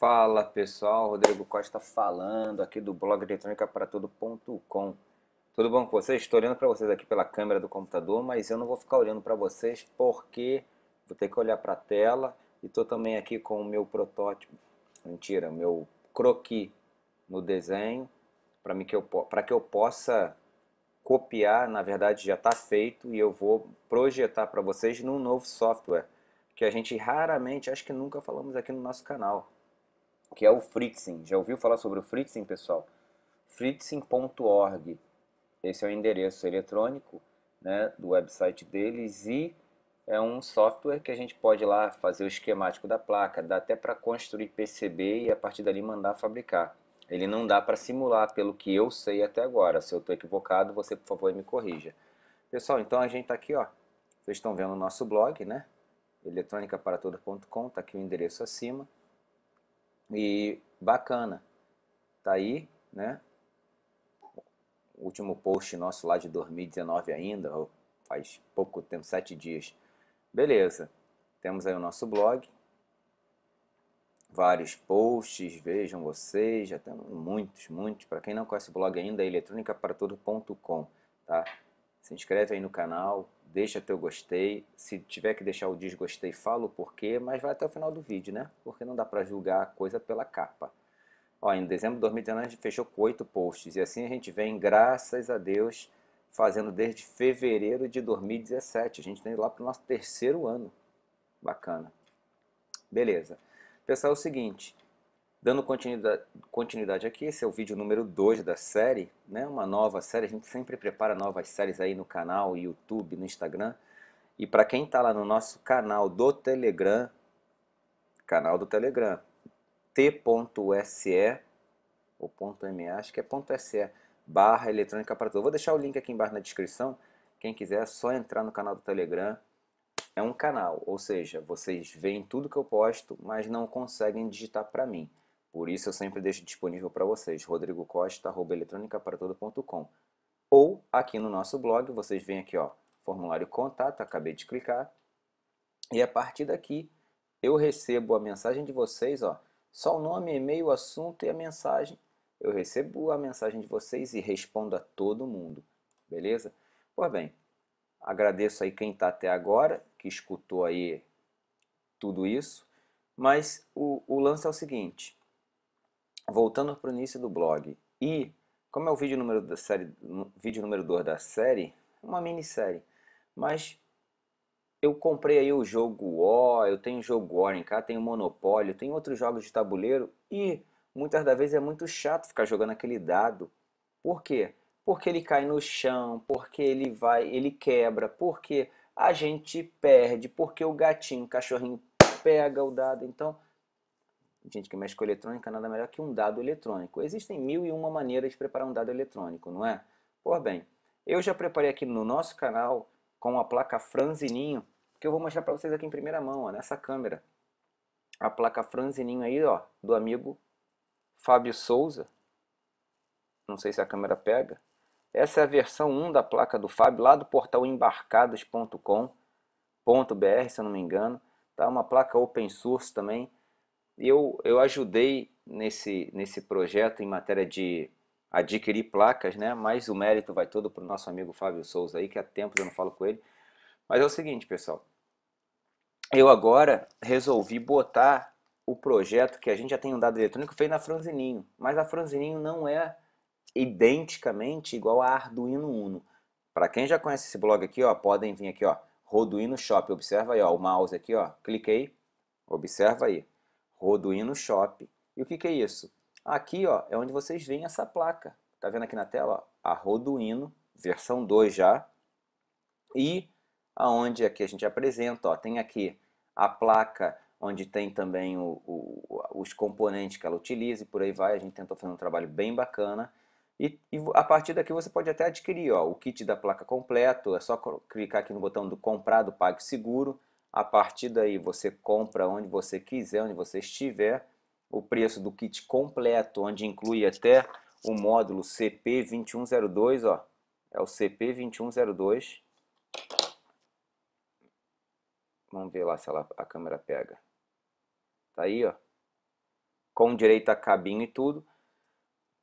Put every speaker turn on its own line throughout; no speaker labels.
Fala pessoal, Rodrigo Costa falando aqui do blog eletrônica para tudo.com. Tudo bom com vocês? Estou olhando para vocês aqui pela câmera do computador, mas eu não vou ficar olhando para vocês porque vou ter que olhar para a tela e estou também aqui com o meu protótipo, mentira, meu croquis no desenho para que, eu, que eu possa copiar, na verdade já está feito e eu vou projetar para vocês num novo software que a gente raramente, acho que nunca falamos aqui no nosso canal que é o Fritzing. Já ouviu falar sobre o Fritzing, pessoal? fritzing.org. Esse é o endereço eletrônico né, do website deles e é um software que a gente pode lá fazer o esquemático da placa, dá até para construir PCB e a partir dali mandar fabricar. Ele não dá para simular, pelo que eu sei até agora. Se eu estou equivocado, você por favor me corrija. Pessoal, então a gente está aqui, ó. Vocês estão vendo o nosso blog, né? eletrônicaparatoda.com, está aqui o endereço acima. E bacana. Tá aí, né? O último post nosso lá de 2019 ainda, faz pouco tempo, sete dias. Beleza. Temos aí o nosso blog. Vários posts, vejam vocês, já temos muitos, muitos. Para quem não conhece o blog ainda, é eletrônicaparatudo.com, tá? Se inscreve aí no canal, deixa teu gostei, se tiver que deixar o desgostei, fala o porquê, mas vai até o final do vídeo, né? Porque não dá para julgar a coisa pela capa. Ó, em dezembro de 2019 a gente fechou com oito posts, e assim a gente vem, graças a Deus, fazendo desde fevereiro de 2017. A gente tem tá lá para o nosso terceiro ano. Bacana. Beleza. Pessoal, é o seguinte, Dando continuidade, continuidade aqui, esse é o vídeo número 2 da série, né? uma nova série, a gente sempre prepara novas séries aí no canal, YouTube, no Instagram. E para quem está lá no nosso canal do Telegram, canal do Telegram, t.se ou ponto .me, acho que é ponto .se, barra eletrônica para todos. Vou deixar o link aqui embaixo na descrição, quem quiser é só entrar no canal do Telegram, é um canal, ou seja, vocês veem tudo que eu posto, mas não conseguem digitar para mim. Por isso eu sempre deixo disponível para vocês rodrigocosta@eletronicapara-todo.com ou aqui no nosso blog, vocês vêm aqui ó, formulário contato, acabei de clicar. E a partir daqui eu recebo a mensagem de vocês, ó, só o nome, e-mail, assunto e a mensagem. Eu recebo a mensagem de vocês e respondo a todo mundo, beleza? Pois bem, agradeço aí quem está até agora, que escutou aí tudo isso, mas o, o lance é o seguinte, voltando para o início do blog. E, como é o vídeo número da série, vídeo número 2 da série, uma minissérie. Mas eu comprei aí o jogo O, eu tenho jogo War em casa, tenho Monopólio, tenho outros jogos de tabuleiro e muitas das vezes é muito chato ficar jogando aquele dado. Por quê? Porque ele cai no chão, porque ele vai, ele quebra, porque a gente perde, porque o gatinho, o cachorrinho pega o dado. Então, gente que mexe com eletrônica, é nada melhor que um dado eletrônico. Existem mil e uma maneiras de preparar um dado eletrônico, não é? Por bem, eu já preparei aqui no nosso canal com a placa Franzininho, que eu vou mostrar para vocês aqui em primeira mão, ó, nessa câmera. A placa Franzininho aí, ó, do amigo Fábio Souza. Não sei se a câmera pega. Essa é a versão 1 da placa do Fábio, lá do portal embarcados.com.br, se eu não me engano. Tá uma placa open source também, eu, eu ajudei nesse, nesse projeto em matéria de adquirir placas, né? Mas o mérito vai todo para o nosso amigo Fábio Souza aí, que há tempo eu não falo com ele. Mas é o seguinte, pessoal. Eu agora resolvi botar o projeto que a gente já tem um dado eletrônico feito na Franzininho. Mas a Franzininho não é identicamente igual a Arduino Uno. Para quem já conhece esse blog aqui, ó, podem vir aqui, ó, Roduino Shop. Observa aí, ó, o mouse aqui, ó. Cliquei, observa aí. Roduino Shop. E o que, que é isso? Aqui ó, é onde vocês veem essa placa. Está vendo aqui na tela? Ó, a Roduino, versão 2 já. E aonde aqui a gente apresenta, ó, tem aqui a placa onde tem também o, o, os componentes que ela utiliza e por aí vai. A gente tentou fazer um trabalho bem bacana. E, e, a partir daqui você pode até adquirir ó, o kit da placa completo, é só clicar aqui no botão do comprar do seguro. A partir daí você compra onde você quiser, onde você estiver. O preço do kit completo, onde inclui até o módulo CP2102, ó, é o CP2102. Vamos ver lá se ela, a câmera pega. Tá aí, ó. Com direito a cabinho e tudo.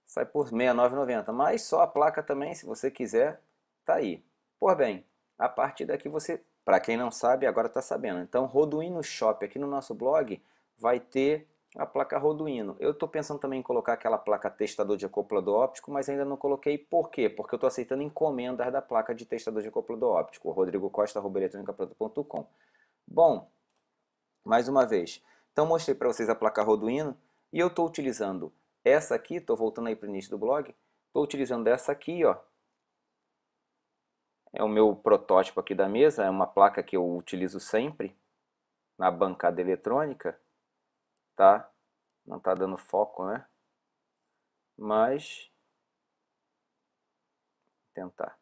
Sai por R$ 69,90. Mas só a placa também, se você quiser, tá aí. Por bem, a partir daqui você para quem não sabe, agora está sabendo. Então, Roduino Shop, aqui no nosso blog, vai ter a placa Roduino. Eu estou pensando também em colocar aquela placa testador de acoplador óptico, mas ainda não coloquei. Por quê? Porque eu estou aceitando encomendas da placa de testador de acoplador óptico. Rodrigo Costa, eletrônicaproduto.com. Bom, mais uma vez. Então, mostrei para vocês a placa Roduino e eu estou utilizando essa aqui, estou voltando aí para o início do blog, estou utilizando essa aqui, ó, é o meu protótipo aqui da mesa, é uma placa que eu utilizo sempre na bancada eletrônica, tá? Não tá dando foco, né? Mas tentar.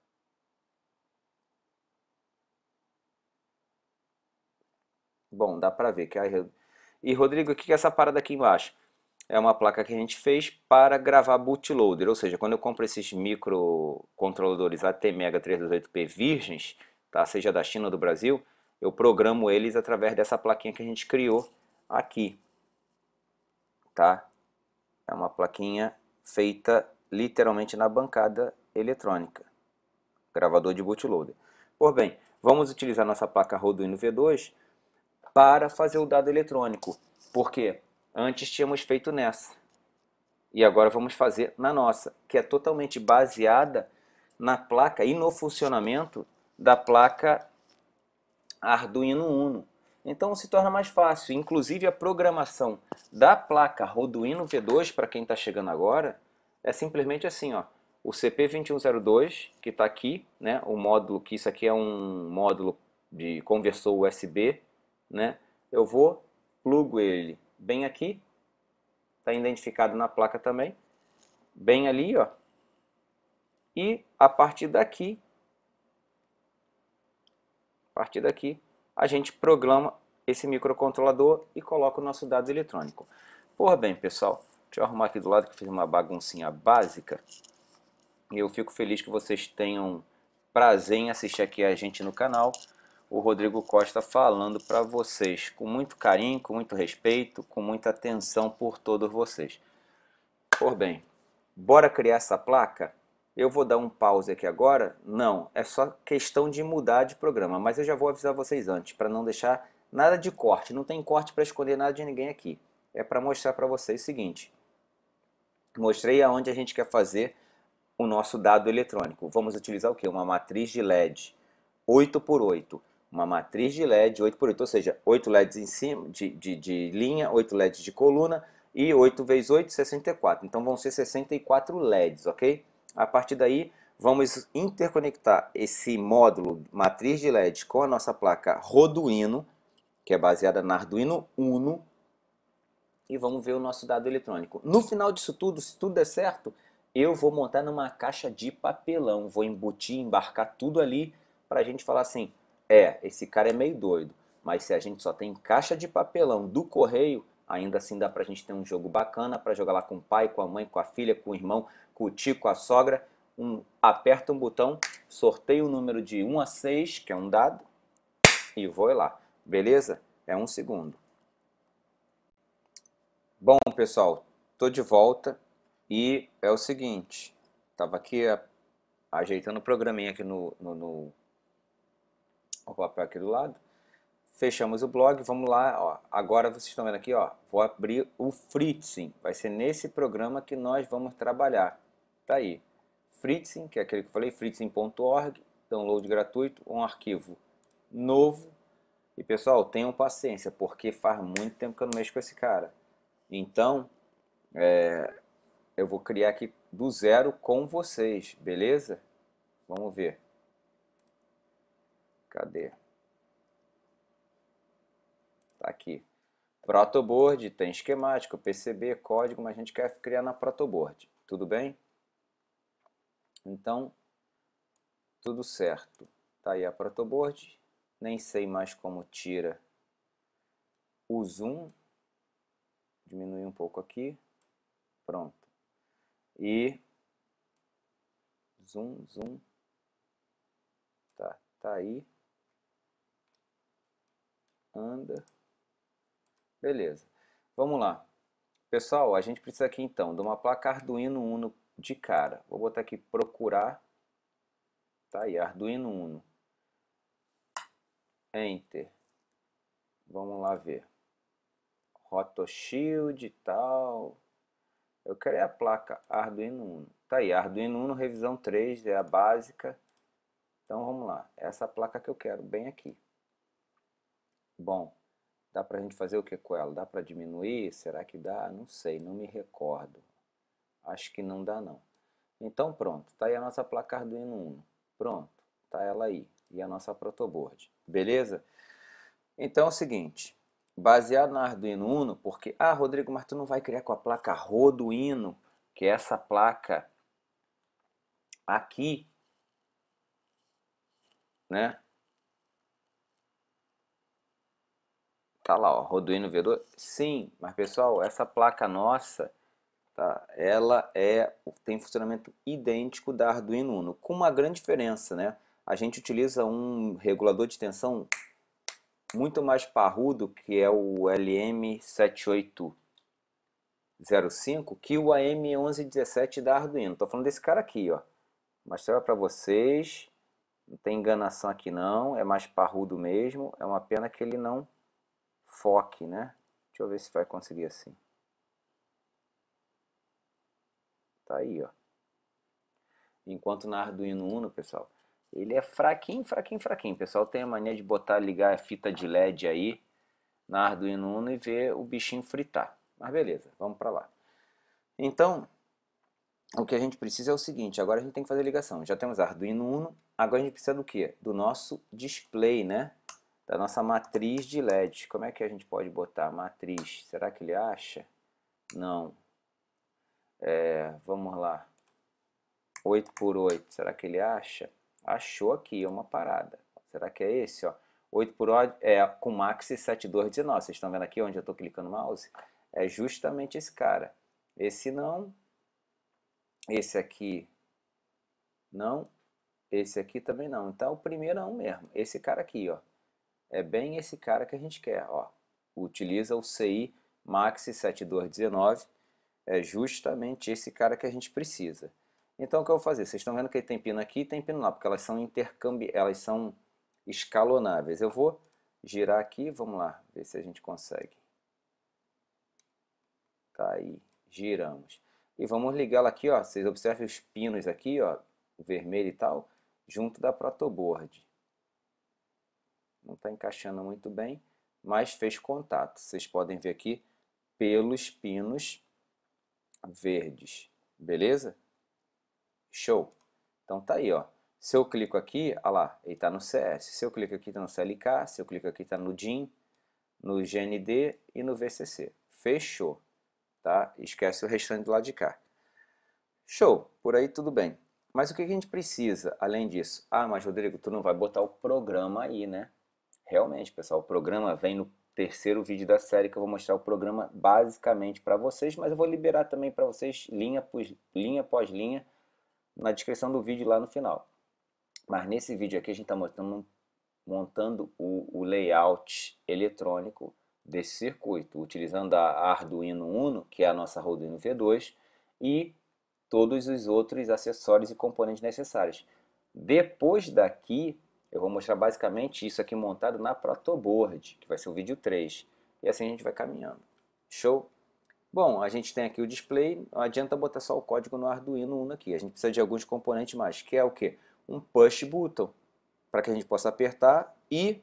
Bom, dá pra ver que a... E Rodrigo, o que é essa parada aqui embaixo? é uma placa que a gente fez para gravar bootloader, ou seja, quando eu compro esses microcontroladores ATmega 328P virgens, tá? seja da China ou do Brasil, eu programo eles através dessa plaquinha que a gente criou aqui. Tá? É uma plaquinha feita literalmente na bancada eletrônica, gravador de bootloader. Por bem, vamos utilizar nossa placa Arduino V2 para fazer o dado eletrônico. Por quê? antes tínhamos feito nessa. E agora vamos fazer na nossa, que é totalmente baseada na placa e no funcionamento da placa Arduino Uno. Então se torna mais fácil, inclusive a programação da placa Arduino V2, para quem está chegando agora, é simplesmente assim, ó, o CP2102, que está aqui, né, o módulo, que isso aqui é um módulo de conversor USB, né, eu vou, plugo ele bem aqui, está identificado na placa também, bem ali, ó. E a partir daqui, a partir daqui, a gente programa esse microcontrolador e coloca o nosso dado eletrônico. Porra bem, pessoal, deixa eu arrumar aqui do lado que fiz uma baguncinha básica. E eu fico feliz que vocês tenham prazer em assistir aqui a gente no canal o Rodrigo Costa falando para vocês com muito carinho, com muito respeito, com muita atenção por todos vocês. Por bem, bora criar essa placa? Eu vou dar um pause aqui agora? Não, é só questão de mudar de programa, mas eu já vou avisar vocês antes para não deixar nada de corte, não tem corte para esconder nada de ninguém aqui. É para mostrar para vocês o seguinte. Mostrei aonde a gente quer fazer o nosso dado eletrônico. Vamos utilizar o que? Uma matriz de LED 8 por 8 uma matriz de LED 8x8, ou seja, 8 LEDs em cima de, de, de linha, 8 LEDs de coluna e 8 vezes 8, 64. Então vão ser 64 LEDs, ok? A partir daí, vamos interconectar esse módulo matriz de LED com a nossa placa Roduino, que é baseada na Arduino Uno, e vamos ver o nosso dado eletrônico. No final disso tudo, se tudo der certo, eu vou montar numa caixa de papelão, vou embutir, embarcar tudo ali para a gente falar assim, é, esse cara é meio doido, mas se a gente só tem caixa de papelão do correio, ainda assim dá pra gente ter um jogo bacana para jogar lá com o pai, com a mãe, com a filha, com o irmão, com o tio, com a sogra. Um, aperta um botão, sorteia o um número de 1 a 6, que é um dado, e vou lá. Beleza? É um segundo. Bom, pessoal, tô de volta e é o seguinte, tava aqui ajeitando o programinha aqui no, no, no o papel aqui do lado. Fechamos o blog, vamos lá, ó. agora vocês estão vendo aqui, ó, vou abrir o Fritzing, vai ser nesse programa que nós vamos trabalhar, tá aí, Fritzing, que é aquele que eu falei, fritzing.org, download gratuito, um arquivo novo, e pessoal, tenham paciência, porque faz muito tempo que eu não mexo com esse cara, então, é, eu vou criar aqui do zero com vocês, beleza? Vamos ver. Cadê? Tá aqui. Protoboard tem esquemático, PCB, código, mas a gente quer criar na protoboard. Tudo bem? Então, tudo certo. Tá aí a protoboard. Nem sei mais como tira o zoom. Diminui um pouco aqui. Pronto. E zoom, zoom. Tá, tá aí anda. Beleza. Vamos lá. Pessoal, a gente precisa aqui então de uma placa Arduino Uno de cara. Vou botar aqui procurar. Tá aí, Arduino Uno. Enter. Vamos lá ver. Rotoshield e tal. Eu quero é a placa Arduino Uno. Tá aí, Arduino Uno revisão 3, é a básica. Então vamos lá. Essa placa que eu quero, bem aqui. Bom, dá para a gente fazer o que com ela? Dá para diminuir? Será que dá? Não sei, não me recordo. Acho que não dá não. Então pronto, tá aí a nossa placa Arduino 1. Pronto, tá ela aí. E a nossa protoboard. Beleza? Então é o seguinte, baseado na Arduino Uno, porque, ah, Rodrigo, mas tu não vai criar com a placa Roduino, que é essa placa aqui, né? Tá lá, ó, Roduino vedor Sim, mas pessoal, essa placa nossa, tá? Ela é tem funcionamento idêntico da Arduino Uno, com uma grande diferença, né? A gente utiliza um regulador de tensão muito mais parrudo, que é o LM7805, que o AM1117 da Arduino. Tô falando desse cara aqui, ó. Mostrar para vocês. Não tem enganação aqui não, é mais parrudo mesmo. É uma pena que ele não foque, né? Deixa eu ver se vai conseguir assim. Tá aí, ó. Enquanto na Arduino Uno, pessoal, ele é fraquinho, fraquinho, fraquinho. pessoal tem a mania de botar, ligar a fita de LED aí na Arduino Uno e ver o bichinho fritar. Mas beleza, vamos para lá. Então, o que a gente precisa é o seguinte, agora a gente tem que fazer ligação. Já temos Arduino Uno, agora a gente precisa do que? Do nosso display, né? da nossa matriz de LEDs. Como é que a gente pode botar matriz? Será que ele acha? Não. É, vamos lá. 8 por 8, será que ele acha? Achou aqui é uma parada. Será que é esse? Ó? 8 por 8 é com maxi 7219. Vocês estão vendo aqui onde eu estou clicando o mouse? É justamente esse cara. Esse não. Esse aqui não. Esse aqui também não. Então o primeiro é um mesmo. Esse cara aqui, ó é bem esse cara que a gente quer. Ó. Utiliza o CI Max 7219, é justamente esse cara que a gente precisa. Então o que eu vou fazer? Vocês estão vendo que tem pino aqui e tem pino lá, porque elas são intercambi... elas são escalonáveis. Eu vou girar aqui, vamos lá, ver se a gente consegue. Tá aí, giramos. E vamos ligá-la aqui, ó, vocês observem os pinos aqui, ó, vermelho e tal, junto da protoboard não está encaixando muito bem, mas fez contato. Vocês podem ver aqui pelos pinos verdes, beleza? Show! Então tá aí, ó. Se eu clico aqui, olha lá, ele está no CS. Se eu clico aqui, está no CLK. Se eu clico aqui, está no DIN, no GND e no VCC. Fechou, tá? Esquece o restante do lado de cá. Show, por aí tudo bem. Mas o que a gente precisa, além disso? Ah, mas Rodrigo, tu não vai botar o programa aí, né? Realmente, pessoal, o programa vem no terceiro vídeo da série que eu vou mostrar o programa basicamente para vocês, mas eu vou liberar também para vocês linha após, linha linha na descrição do vídeo lá no final. Mas nesse vídeo aqui a gente está montando, montando o, o, layout eletrônico desse circuito, utilizando a Arduino Uno, que é a nossa Arduino V2, e todos os outros acessórios e componentes necessários. Depois daqui, eu vou mostrar basicamente isso aqui montado na protoboard, que vai ser o vídeo 3. E assim a gente vai caminhando. Show? Bom, a gente tem aqui o display, não adianta botar só o código no Arduino Uno aqui. A gente precisa de alguns componentes mais, que é o que? Um push button, para que a gente possa apertar e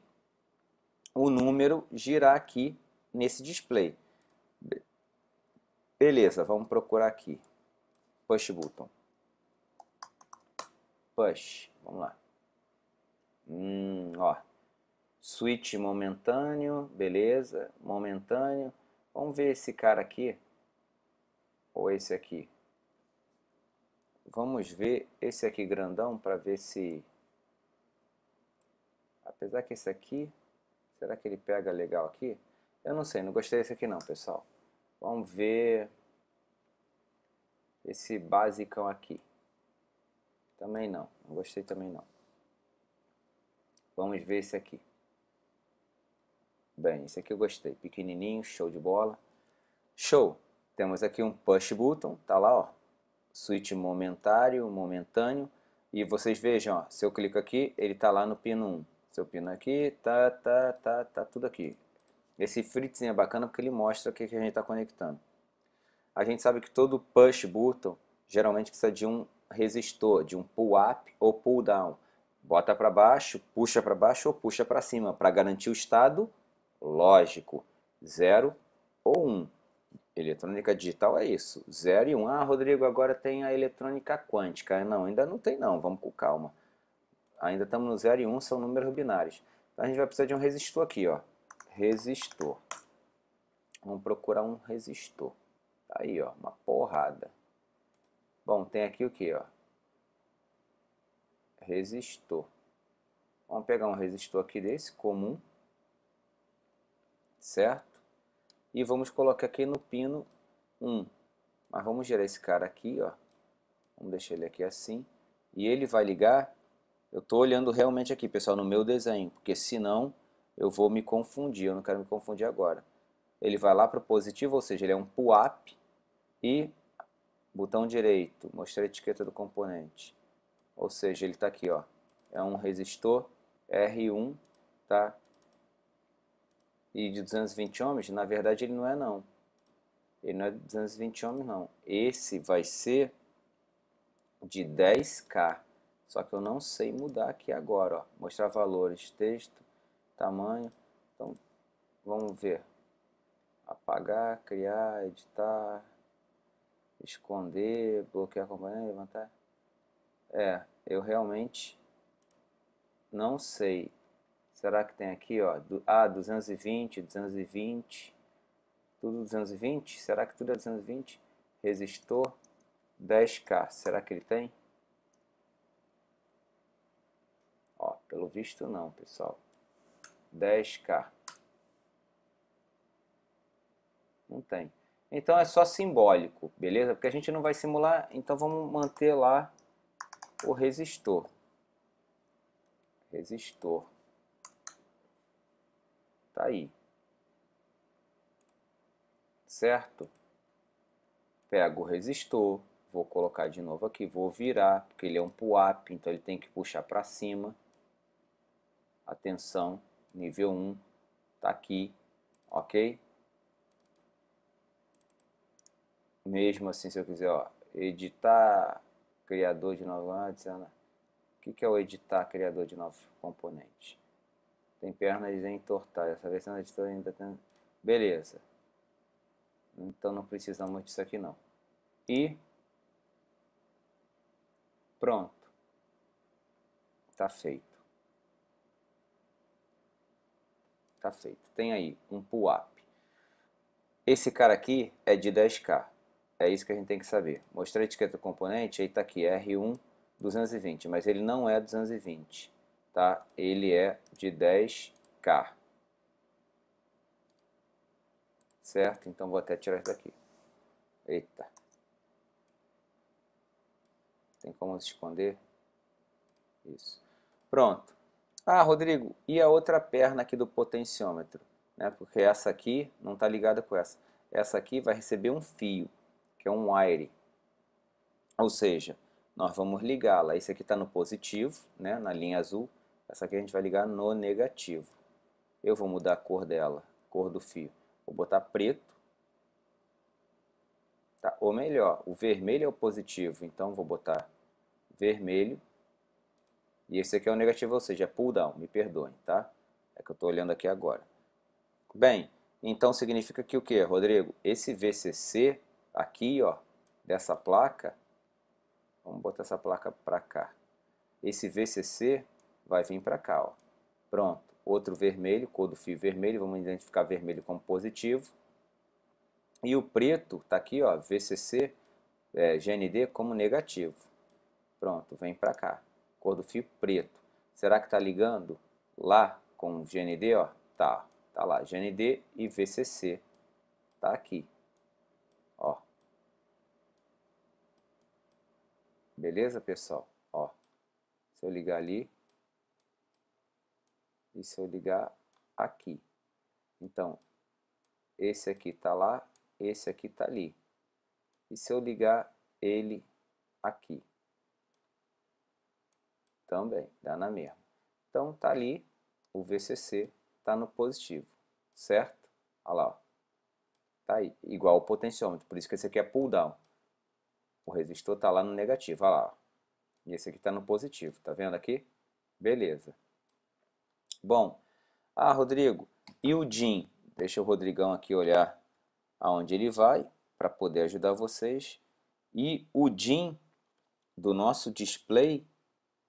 o número girar aqui nesse display. Beleza, vamos procurar aqui. Push button. Push, vamos lá. Hum, ó. Switch momentâneo, beleza. Momentâneo. Vamos ver esse cara aqui. Ou esse aqui. Vamos ver esse aqui grandão para ver se... Apesar que esse aqui... Será que ele pega legal aqui? Eu não sei, não gostei desse aqui não, pessoal. Vamos ver esse basicão aqui. Também não, não gostei também não. Vamos ver esse aqui. Bem, esse aqui eu gostei. Pequenininho, show de bola. Show! Temos aqui um push button, tá lá, ó. Switch momentário, momentâneo. E vocês vejam, ó, se eu clico aqui, ele tá lá no pino 1. Se eu pino aqui, tá, tá, tá, tá tudo aqui. Esse fritzinho é bacana porque ele mostra o que, que a gente está conectando. A gente sabe que todo push button geralmente precisa de um resistor, de um pull up ou pull down. Bota para baixo, puxa para baixo ou puxa para cima para garantir o estado lógico, 0 ou 1. Um. Eletrônica digital é isso, 0 e 1. Um. Ah, Rodrigo, agora tem a eletrônica quântica. Não, ainda não tem não, vamos com calma. Ainda estamos no 0 e 1, um, são números binários. Então a gente vai precisar de um resistor aqui, ó. Resistor. Vamos procurar um resistor. Tá aí, ó, uma porrada. Bom, tem aqui o que, ó? resistor. Vamos pegar um resistor aqui desse, comum, certo? E vamos colocar aqui no pino 1. Mas vamos gerar esse cara aqui, ó. Vamos deixar ele aqui assim. E ele vai ligar, eu estou olhando realmente aqui, pessoal, no meu desenho, porque senão eu vou me confundir, eu não quero me confundir agora. Ele vai lá para o positivo, ou seja, ele é um pull-up e botão direito, mostrar a etiqueta do componente ou seja, ele está aqui, ó, é um resistor R1, tá? E de 220 ohms, na verdade ele não é não. Ele não é 220 ohms não. Esse vai ser de 10K. Só que eu não sei mudar aqui agora, ó. Mostrar valores, texto, tamanho. Então, vamos ver. Apagar, criar, editar, esconder, bloquear acompanhar levantar. É, eu realmente não sei. Será que tem aqui, ó, ah, 220, 220, tudo 220? Será que tudo é 220? Resistor 10K, será que ele tem? Ó, pelo visto não, pessoal. 10K. Não tem. Então é só simbólico, beleza? Porque a gente não vai simular, então vamos manter lá o resistor. Resistor. Tá aí. Certo? Pego o resistor, vou colocar de novo aqui, vou virar, porque ele é um pull-up, então ele tem que puxar para cima. Atenção, nível 1, tá aqui, ok? Mesmo assim, se eu quiser, ó, editar criador de novos... Ah, dizendo, o que é o editar criador de novos componentes? Tem pernas em entortar. Essa versão da editora ainda tem... Beleza. Então não precisamos disso aqui não. E... Pronto. Está feito. Está feito. Tem aí um pull-up. Esse cara aqui é de 10K. É isso que a gente tem que saber. Mostrei a etiqueta do componente, aí está aqui, R1 220, mas ele não é 220, tá? Ele é de 10K. Certo? Então vou até tirar isso daqui. Eita. Tem como se esconder? Isso. Pronto. Ah, Rodrigo, e a outra perna aqui do potenciômetro? Né? Porque essa aqui não está ligada com essa. Essa aqui vai receber um fio que é um wire. Ou seja, nós vamos ligá-la. Esse aqui está no positivo, né, na linha azul. Essa aqui a gente vai ligar no negativo. Eu vou mudar a cor dela, a cor do fio. Vou botar preto. Tá? Ou melhor, o vermelho é o positivo, então vou botar vermelho. E esse aqui é o negativo, ou seja, é pull down, me perdoem, tá? É que eu estou olhando aqui agora. Bem, então significa que o que, Rodrigo? Esse VCC aqui, ó, dessa placa, vamos botar essa placa para cá. Esse VCC vai vir para cá, ó. Pronto. Outro vermelho, cor do fio vermelho, vamos identificar vermelho como positivo. E o preto está aqui, ó, VCC, é, GND como negativo. Pronto, vem para cá. Cor do fio preto. Será que está ligando lá com o GND? Ó? Tá, tá lá. GND e VCC. Tá aqui. Beleza, pessoal? Ó, se eu ligar ali e se eu ligar aqui. Então, esse aqui está lá, esse aqui está ali. E se eu ligar ele aqui? Também, dá na mesma. Então, está ali, o VCC está no positivo, certo? Olha lá, Tá aí, igual ao potenciômetro, por isso que esse aqui é pull down. O resistor está lá no negativo, olha lá. E esse aqui está no positivo, tá vendo aqui? Beleza. Bom, ah, Rodrigo, e o DIN? Deixa o Rodrigão aqui olhar aonde ele vai para poder ajudar vocês. E o DIN do nosso display,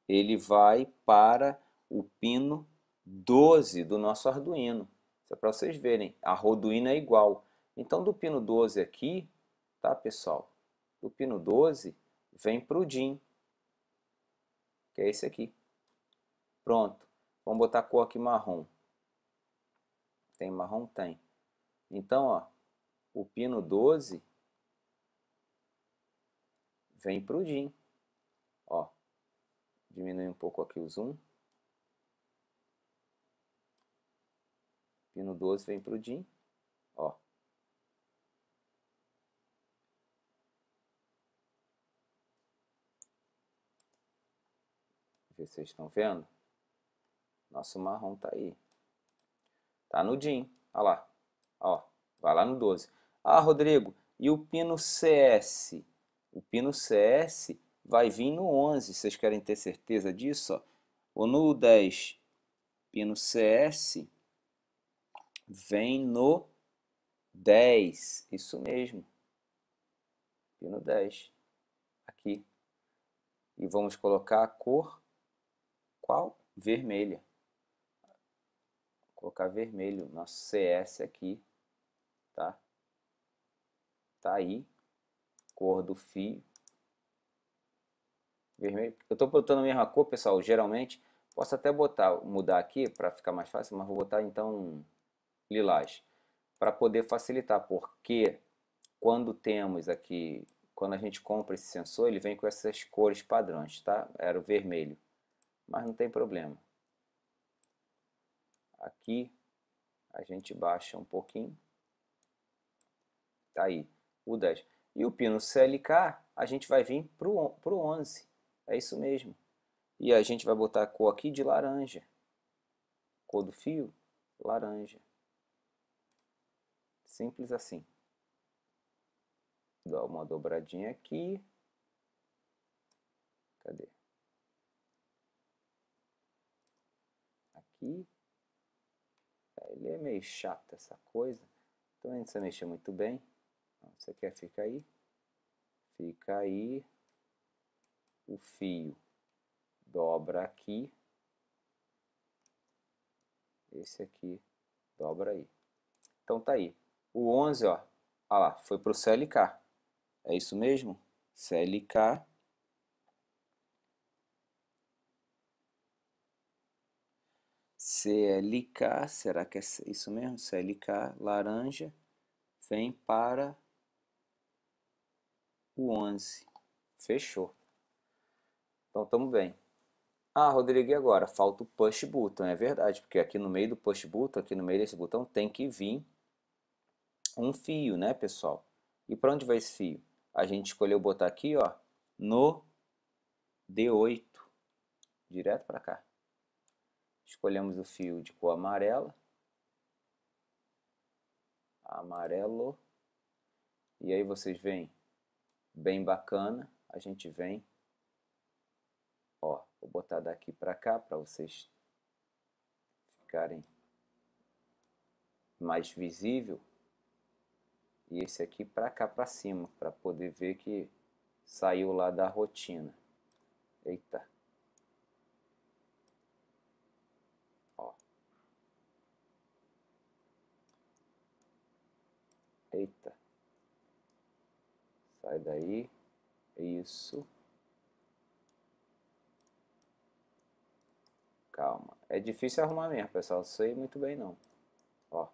ele vai para o pino 12 do nosso Arduino. Isso é para vocês verem, a Arduino é igual. Então, do pino 12 aqui, tá, pessoal? do pino 12 vem para o DIN, que é esse aqui. Pronto. Vamos botar a cor aqui marrom. Tem marrom? Tem. Então, ó, o pino 12 vem para o DIN. Ó, diminui um pouco aqui o zoom. Pino 12 vem para o DIN. Aqui vocês estão vendo? Nosso marrom tá aí. Tá no DIN. Olha lá. Ó, vai lá no 12. Ah, Rodrigo, e o pino CS? O pino CS vai vir no 11. Vocês querem ter certeza disso? Ó? Ou no 10? Pino CS vem no 10. Isso mesmo. Pino 10. Aqui. E vamos colocar a cor qual? Vermelha. Vou colocar vermelho, nosso CS aqui, tá? Tá aí, cor do fio. Vermelho. Eu estou botando a mesma cor, pessoal, geralmente. Posso até botar, mudar aqui para ficar mais fácil, mas vou botar então lilás. Para poder facilitar, porque quando temos aqui, quando a gente compra esse sensor, ele vem com essas cores padrões, tá? Era o vermelho mas não tem problema. Aqui a gente baixa um pouquinho. Tá aí, o 10. E o pino CLK, a gente vai vir para o 11. É isso mesmo. E a gente vai botar a cor aqui de laranja. Cor do fio, laranja. Simples assim. Dá uma dobradinha aqui. Cadê? aqui. Ele é meio chato essa coisa. Então a gente precisa mexer muito bem. Então, você quer ficar aí? Fica aí. O fio dobra aqui. Esse aqui dobra aí. Então tá aí. O 11, ó, ó lá, foi pro CLK. É isso mesmo? CLK CLK, será que é isso mesmo? CLK laranja vem para o 11. Fechou. Então, estamos bem. Ah, Rodrigo, e agora? Falta o push button, é verdade, porque aqui no meio do push button, aqui no meio desse botão, tem que vir um fio, né, pessoal? E para onde vai esse fio? A gente escolheu botar aqui, ó, no D8, direto para cá. Escolhemos o fio de cor amarela. Amarelo. E aí vocês veem, bem bacana, a gente vem, ó, vou botar daqui para cá para vocês ficarem mais visível. E esse aqui para cá para cima, para poder ver que saiu lá da rotina. Eita. Eita. Sai daí. É isso. Calma. É difícil arrumar mesmo, pessoal. Eu sei muito bem não. Ó.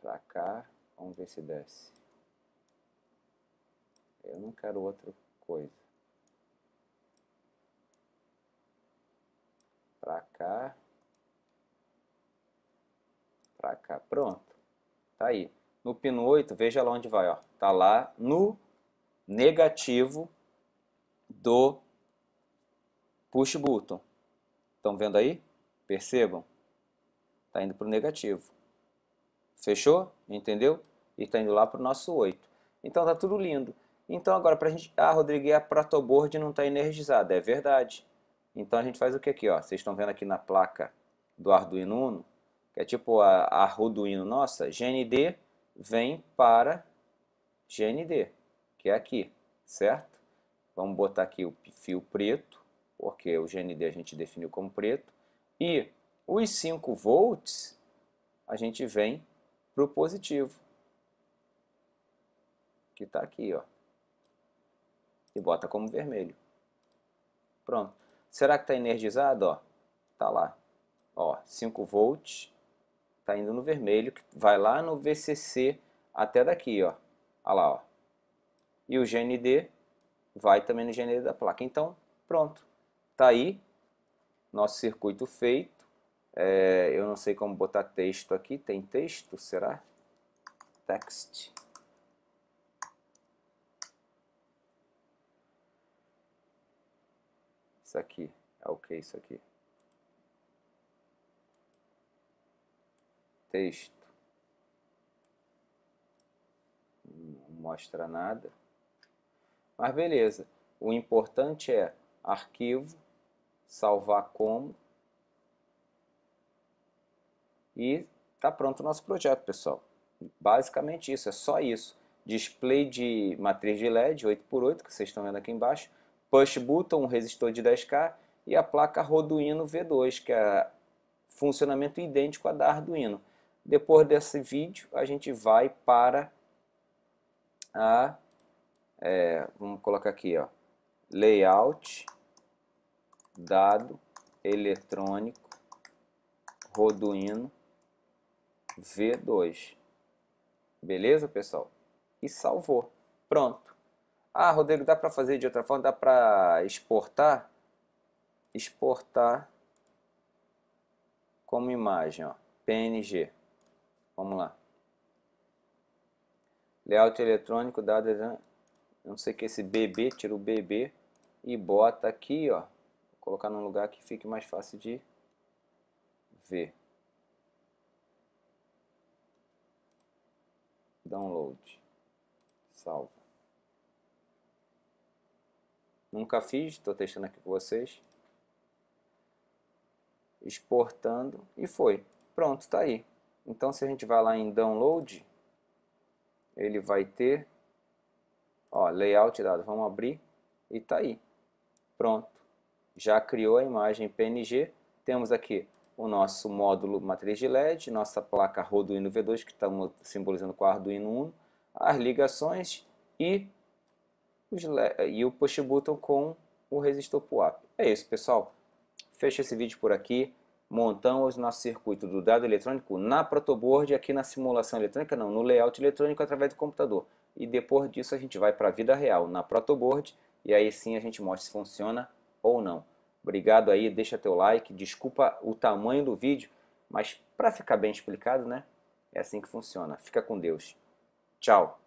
Pra cá. Vamos ver se desce. Eu não quero outra coisa. para cá, para cá, pronto. Tá aí. No pino 8, veja lá onde vai, ó. Tá lá no negativo do push button. Estão vendo aí? Percebam? Tá indo para o negativo. Fechou? Entendeu? E tá indo lá para o nosso 8. Então tá tudo lindo. Então agora para a gente... Ah, Rodrigo, a protoboard não está energizada. É verdade. Então a gente faz o que aqui? Ó? Vocês estão vendo aqui na placa do Arduino Uno, que é tipo a, Arduino nossa, GND vem para GND, que é aqui, certo? Vamos botar aqui o fio preto, porque o GND a gente definiu como preto. E os 5 volts a gente vem para o positivo, que está aqui, ó. E bota como vermelho. Pronto. Será que está energizado? Ó, tá lá. Ó, 5 volts, está indo no vermelho, que vai lá no VCC até daqui, ó. Olha lá, ó. E o GND vai também no GND da placa. Então, pronto. Tá aí nosso circuito feito. É, eu não sei como botar texto aqui. Tem texto, será? Text. Isso aqui. É o que isso aqui? Texto. Não mostra nada. Mas beleza. O importante é arquivo, salvar como. E está pronto o nosso projeto, pessoal. Basicamente isso, é só isso. Display de matriz de LED 8x8, que vocês estão vendo aqui embaixo push button, um resistor de 10K e a placa Arduino V2, que é funcionamento idêntico a da Arduino. Depois desse vídeo, a gente vai para a, é, vamos colocar aqui, ó, layout, dado, eletrônico, Roduino V2. Beleza, pessoal? E salvou. Pronto. Ah, Rodrigo, dá para fazer de outra forma? Dá para exportar? Exportar como imagem, ó, PNG. Vamos lá. Layout eletrônico, dado, né? não sei que é esse BB, tira o BB e bota aqui, ó. Vou colocar num lugar que fique mais fácil de ver. Download. Salvo. Nunca fiz, estou testando aqui com vocês. Exportando e foi. Pronto, está aí. Então se a gente vai lá em download, ele vai ter ó, layout dado. Vamos abrir e está aí. Pronto. Já criou a imagem PNG. Temos aqui o nosso módulo matriz de LED, nossa placa Arduino V2 que estamos tá simbolizando com a Arduino 1, as ligações e né, e o push button com o resistor pull-up. É isso, pessoal. Fecho esse vídeo por aqui. Montamos nosso circuito do dado eletrônico na protoboard, aqui na simulação eletrônica, não, no layout eletrônico através do computador. E depois disso a gente vai para a vida real, na protoboard, e aí sim a gente mostra se funciona ou não. Obrigado aí, deixa teu like, desculpa o tamanho do vídeo, mas para ficar bem explicado, né? É assim que funciona. Fica com Deus. Tchau.